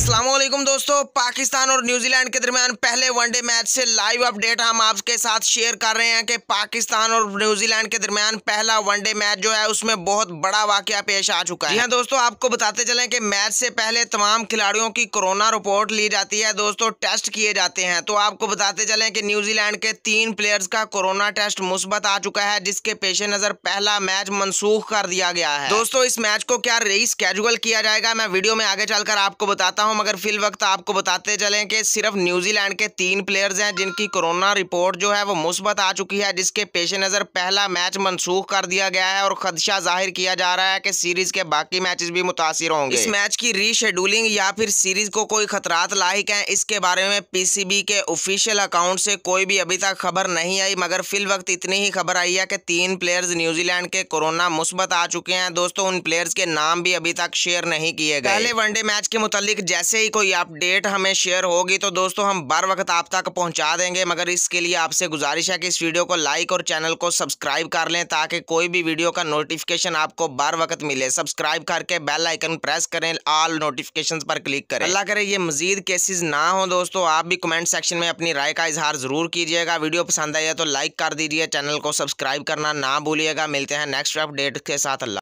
असलम दोस्तों पाकिस्तान और न्यूजीलैंड के दरमियान पहले वनडे मैच से लाइव अपडेट हम आपके साथ शेयर कर रहे हैं कि पाकिस्तान और न्यूजीलैंड के दरमियान पहला वनडे मैच जो है उसमें बहुत बड़ा वाक्य पेश आ चुका है यहाँ दोस्तों आपको बताते चलें कि मैच से पहले तमाम खिलाड़ियों की कोरोना रिपोर्ट ली जाती है दोस्तों टेस्ट किए जाते हैं तो आपको बताते चलें कि न्यूजीलैंड के तीन प्लेयर्स का कोरोना टेस्ट मुस्बत आ चुका है जिसके पेश नज़र पहला मैच मनसूख कर दिया गया है दोस्तों इस मैच को क्या रेस कैजुअल किया जाएगा मैं वीडियो में आगे चलकर आपको बताता हूँ मगर फिल वक्त आपको बताते चलें कि सिर्फ न्यूजीलैंड के तीन प्लेयर्स हैं जिनकी कोरोना रिपोर्ट जो है वो मुस्बत आ चुकी है जिसके पेश नज़र पहला मैच मनसूख कर दिया गया है और खदशा जाहिर किया जा रहा है कि सीरीज के बाकी मैचेस भी मुतासर होंगे इस मैच की रीशेड्यूलिंग या फिर सीरीज को कोई खतरात लाइक हैं इसके बारे में पी के ऑफिशियल अकाउंट से कोई भी अभी तक खबर नहीं आई मगर फिल वक्त इतनी ही खबर आई है कि तीन प्लेयर्स न्यूजीलैंड के कोरोना मुस्बत आ चुके हैं दोस्तों उन प्लेयर्स के नाम भी अभी तक शेयर नहीं किए गए पहले वनडे मैच के मुतालिक जैसे जैसे ही कोई अपडेट हमें शेयर होगी तो दोस्तों हम बर वक्त आप तक पहुंचा देंगे मगर इसके लिए आपसे गुजारिश है कि इस वीडियो को लाइक और चैनल को सब्सक्राइब कर लें ताकि कोई भी वीडियो का नोटिफिकेशन आपको बर वक्त मिले सब्सक्राइब करके बेल आइकन प्रेस करें ऑल नोटिफिकेशन पर क्लिक करें अल्लाह करे ये मजीद केसेज ना हो दोस्तों आप भी कमेंट सेक्शन में अपनी राय का इजहार ज़रूर कीजिएगा वीडियो पसंद आई है तो लाइक कर दीजिए चैनल को सब्सक्राइब करना ना भूलिएगा मिलते हैं नेक्स्ट अपडेट के साथ अल्लाह